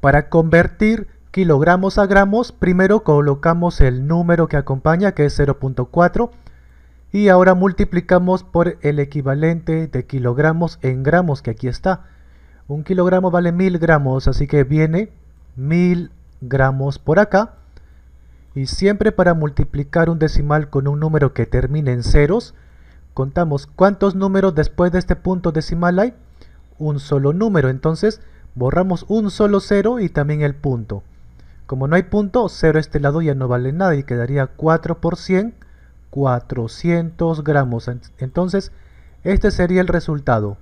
Para convertir kilogramos a gramos, primero colocamos el número que acompaña, que es 0.4, y ahora multiplicamos por el equivalente de kilogramos en gramos, que aquí está. Un kilogramo vale 1000 gramos, así que viene 1000 gramos por acá. Y siempre para multiplicar un decimal con un número que termine en ceros, contamos cuántos números después de este punto decimal hay. Un solo número, entonces borramos un solo cero y también el punto. Como no hay punto, 0 a este lado ya no vale nada y quedaría 4 por 100, 400 gramos. Entonces, este sería el resultado.